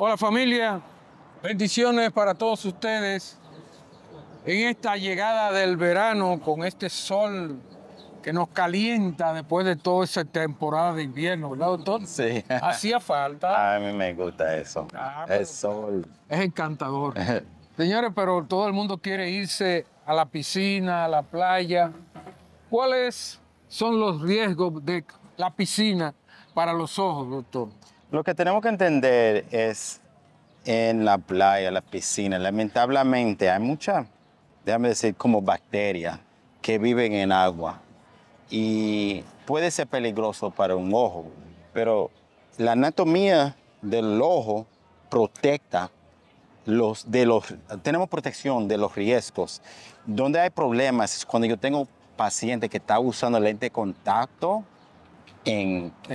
Hola familia, bendiciones para todos ustedes. En esta llegada del verano, con este sol que nos calienta después de toda esa temporada de invierno, ¿verdad, doctor? Sí. Hacía falta. A mí me gusta eso. Ah, el sol. Es encantador. Señores, pero todo el mundo quiere irse a la piscina, a la playa. ¿Cuáles son los riesgos de la piscina para los ojos, doctor? Lo que tenemos que entender es en la playa, la piscina, lamentablemente hay mucha, déjame decir, como bacterias que viven en agua y puede ser peligroso para un ojo, pero la anatomía del ojo protege, los, de los, tenemos protección de los riesgos. Donde hay problemas es cuando yo tengo paciente que está usando lente de contacto,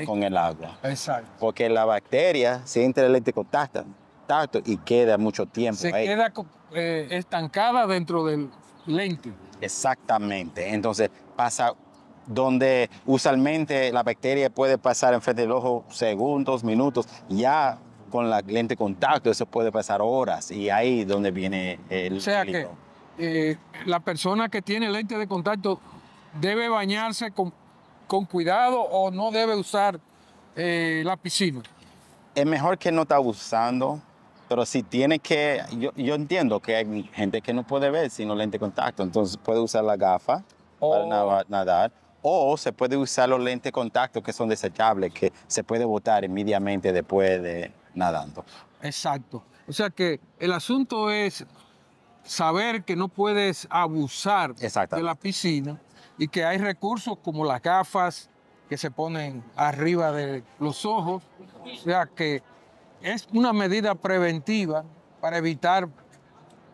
con el agua. Exacto. Porque la bacteria, se entra el lente contacta, contacto y queda mucho tiempo. Se queda eh, estancada dentro del lente. Exactamente. Entonces pasa donde usualmente la bacteria puede pasar en frente del ojo segundos, minutos, ya con la lente de contacto eso puede pasar horas y ahí donde viene el... O sea que eh, la persona que tiene lente de contacto debe bañarse con con cuidado o no debe usar eh, la piscina? Es mejor que no está usando, pero si tiene que, yo, entiendo que hay gente que no puede ver sin no lente de contacto, entonces puede usar la gafa para oh. nadar. O se puede usar los lentes de contacto que son desechables, que se puede botar inmediatamente después de nadando. Exacto. O sea que el asunto es saber que no puedes abusar de la piscina y que hay recursos como las gafas que se ponen arriba de los ojos, o sea que es una medida preventiva para evitar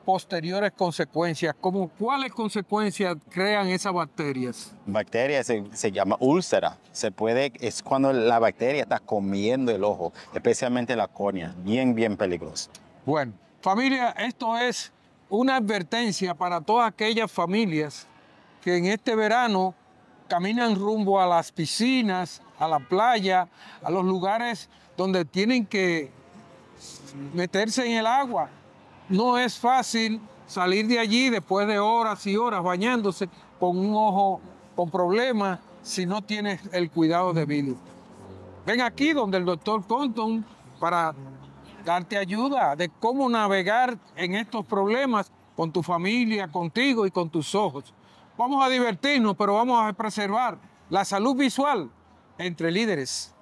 posteriores consecuencias, cuáles consecuencias crean esas bacterias. Bacterias se, se, llama úlcera. Se puede, es cuando la bacteria está comiendo el ojo, especialmente la córnea. Bien, bien peligroso. Bueno, familia, esto es una advertencia para todas aquellas familias que en este verano caminan rumbo a las piscinas, a la playa, a los lugares donde tienen que meterse en el agua. No es fácil salir de allí después de horas y horas bañándose con un ojo con problemas si no tienes el cuidado debido. Ven aquí donde el doctor Conton para darte ayuda de cómo navegar en estos problemas con tu familia, contigo y con tus ojos. Vamos a divertirnos, pero vamos a preservar la salud visual entre líderes.